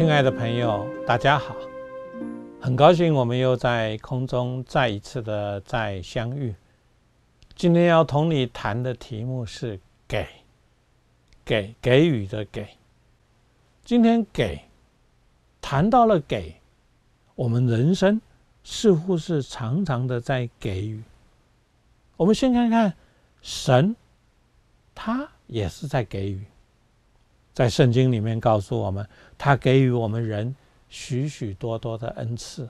亲爱的朋友，大家好！很高兴我们又在空中再一次的再相遇。今天要同你谈的题目是“给”，“给”给予的“给”。今天“给”谈到了“给”，我们人生似乎是常常的在给予。我们先看看神，他也是在给予。在圣经里面告诉我们，他给予我们人许许多多的恩赐，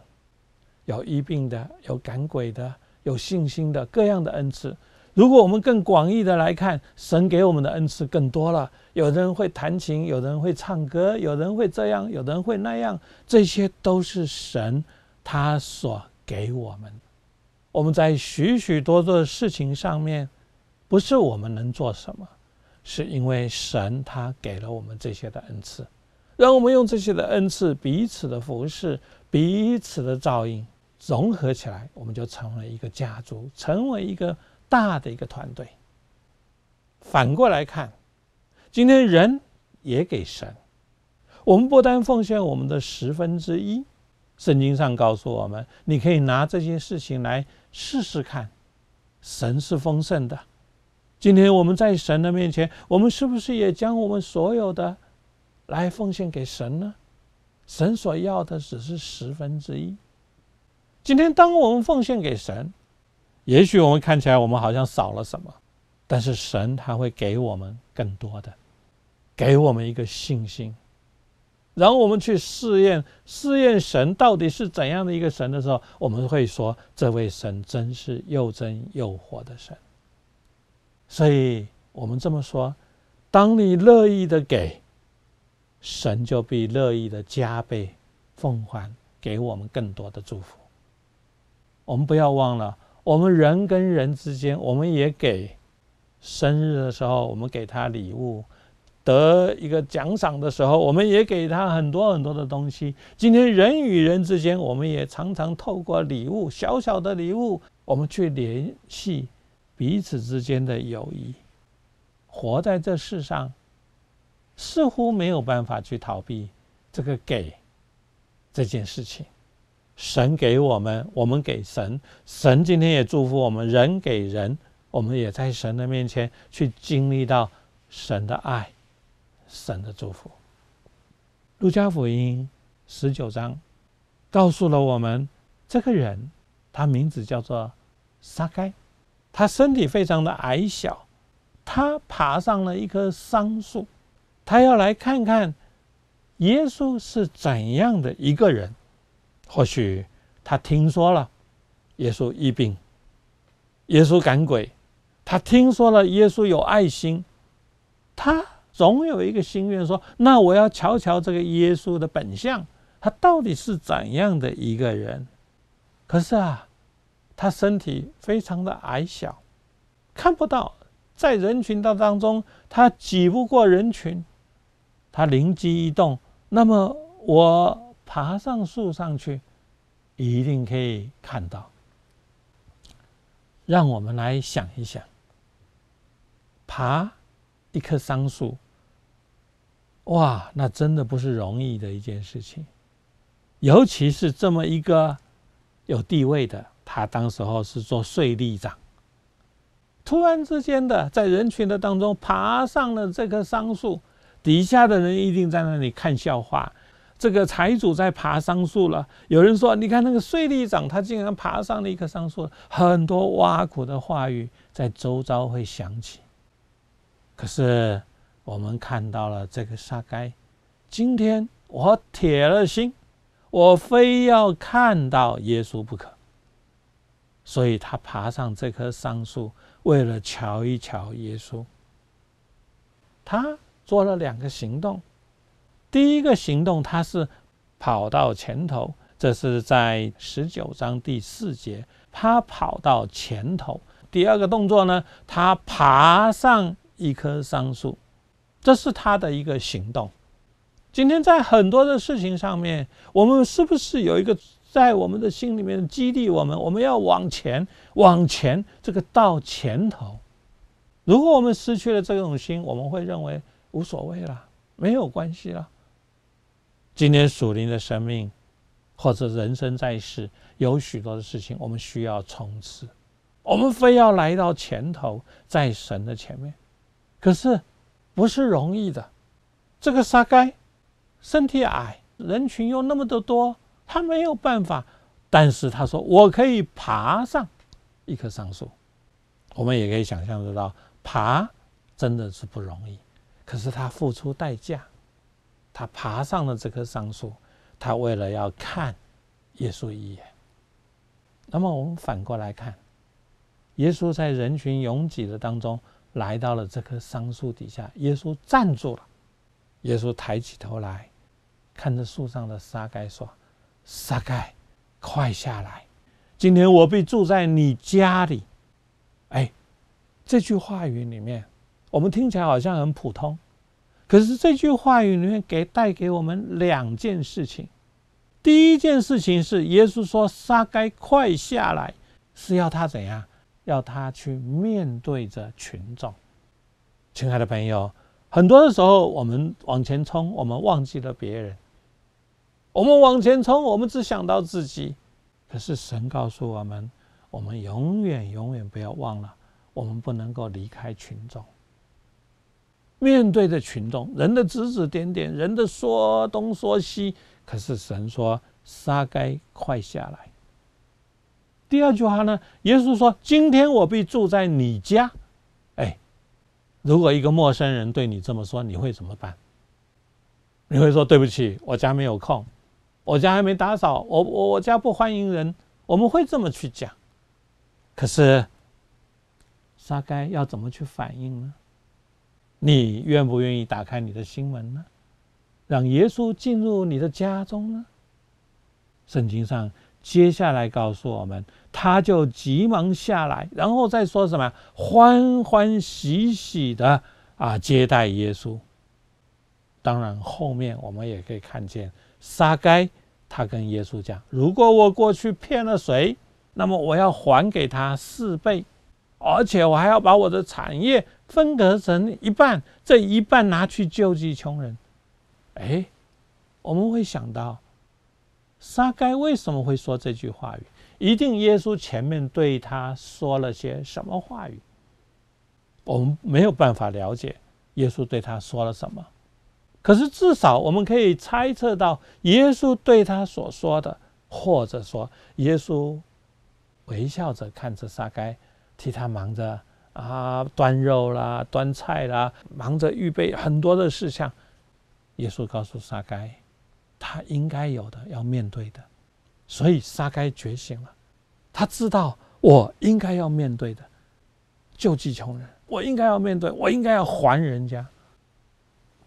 有医病的，有赶鬼的，有信心的，各样的恩赐。如果我们更广义的来看，神给我们的恩赐更多了。有的人会弹琴，有人会唱歌，有人会这样，有人会那样，这些都是神他所给我们。我们在许许多多的事情上面，不是我们能做什么。是因为神他给了我们这些的恩赐，让我们用这些的恩赐彼此的服侍、彼此的照应融合起来，我们就成了一个家族，成为一个大的一个团队。反过来看，今天人也给神，我们不单奉献我们的十分之一，圣经上告诉我们，你可以拿这些事情来试试看，神是丰盛的。今天我们在神的面前，我们是不是也将我们所有的来奉献给神呢？神所要的只是十分之一。今天当我们奉献给神，也许我们看起来我们好像少了什么，但是神他会给我们更多的，给我们一个信心，然后我们去试验试验神到底是怎样的一个神的时候，我们会说这位神真是又真又活的神。所以我们这么说：，当你乐意的给，神就必乐意的加倍奉还给我们更多的祝福。我们不要忘了，我们人跟人之间，我们也给生日的时候，我们给他礼物；得一个奖赏的时候，我们也给他很多很多的东西。今天人与人之间，我们也常常透过礼物，小小的礼物，我们去联系。彼此之间的友谊，活在这世上，似乎没有办法去逃避这个给这件事情。神给我们，我们给神，神今天也祝福我们。人给人，我们也在神的面前去经历到神的爱，神的祝福。路加福音十九章告诉了我们，这个人他名字叫做撒该。他身体非常的矮小，他爬上了一棵桑树，他要来看看耶稣是怎样的一个人。或许他听说了耶稣医病，耶稣赶鬼，他听说了耶稣有爱心，他总有一个心愿，说：“那我要瞧瞧这个耶稣的本相，他到底是怎样的一个人。”可是啊。他身体非常的矮小，看不到，在人群当当中，他挤不过人群。他灵机一动，那么我爬上树上去，一定可以看到。让我们来想一想，爬一棵桑树，哇，那真的不是容易的一件事情，尤其是这么一个有地位的。他当时候是做税吏长，突然之间的在人群的当中爬上了这棵桑树，底下的人一定在那里看笑话。这个财主在爬桑树了，有人说：“你看那个税吏长，他竟然爬上了一棵桑树。”很多挖苦的话语在周遭会响起。可是我们看到了这个沙盖，今天我铁了心，我非要看到耶稣不可。所以他爬上这棵桑树，为了瞧一瞧耶稣。他做了两个行动，第一个行动他是跑到前头，这是在十九章第四节，他跑到前头。第二个动作呢，他爬上一棵桑树，这是他的一个行动。今天在很多的事情上面，我们是不是有一个？在我们的心里面激励我们，我们要往前，往前，这个到前头。如果我们失去了这种心，我们会认为无所谓了，没有关系了。今天属灵的生命，或者人生在世，有许多的事情，我们需要冲刺，我们非要来到前头，在神的前面。可是不是容易的，这个沙街，身体矮，人群又那么的多。他没有办法，但是他说：“我可以爬上一棵桑树。”我们也可以想象得到，爬真的是不容易。可是他付出代价，他爬上了这棵桑树，他为了要看耶稣一眼。那么我们反过来看，耶稣在人群拥挤的当中来到了这棵桑树底下，耶稣站住了，耶稣抬起头来看着树上的沙盖说。撒盖，快下来！今天我必住在你家里。哎，这句话语里面，我们听起来好像很普通，可是这句话语里面给带给我们两件事情。第一件事情是，耶稣说：“撒该快下来！”是要他怎样？要他去面对着群众。亲爱的朋友，很多的时候，我们往前冲，我们忘记了别人。我们往前冲，我们只想到自己。可是神告诉我们，我们永远永远不要忘了，我们不能够离开群众。面对着群众，人的指指点点，人的说东说西。可是神说：“杀该，快下来。”第二句话呢，耶稣说：“今天我必住在你家。”哎，如果一个陌生人对你这么说，你会怎么办？你会说：“对不起，我家没有空。”我家还没打扫，我我我家不欢迎人，我们会这么去讲。可是大该要怎么去反应呢？你愿不愿意打开你的心门呢？让耶稣进入你的家中呢？圣经上接下来告诉我们，他就急忙下来，然后再说什么？欢欢喜喜的啊，接待耶稣。当然，后面我们也可以看见。沙该，他跟耶稣讲：“如果我过去骗了谁，那么我要还给他四倍，而且我还要把我的产业分割成一半，这一半拿去救济穷人。”哎，我们会想到，沙该为什么会说这句话语？一定耶稣前面对他说了些什么话语？我们没有办法了解耶稣对他说了什么。可是至少我们可以猜测到，耶稣对他所说的，或者说，耶稣微笑着看着沙该，替他忙着啊，端肉啦，端菜啦，忙着预备很多的事项。耶稣告诉沙该，他应该有的要面对的，所以沙该觉醒了，他知道我应该要面对的，救济穷人，我应该要面对，我应该要还人家。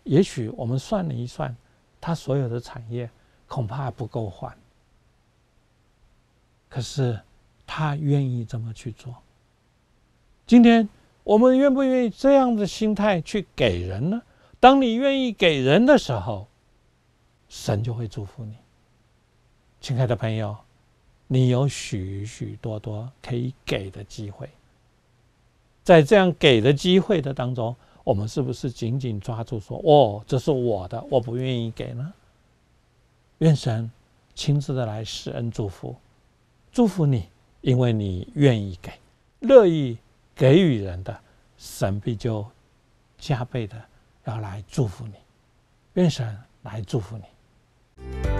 也许我们算了一算，他所有的产业恐怕不够还。可是他愿意这么去做。今天我们愿不愿意这样的心态去给人呢？当你愿意给人的时候，神就会祝福你。亲爱的朋友，你有许许多多可以给的机会，在这样给的机会的当中。我们是不是紧紧抓住说哦，这是我的，我不愿意给呢？愿神亲自的来施恩祝福，祝福你，因为你愿意给，乐意给予人的，神必就加倍的要来祝福你，愿神来祝福你。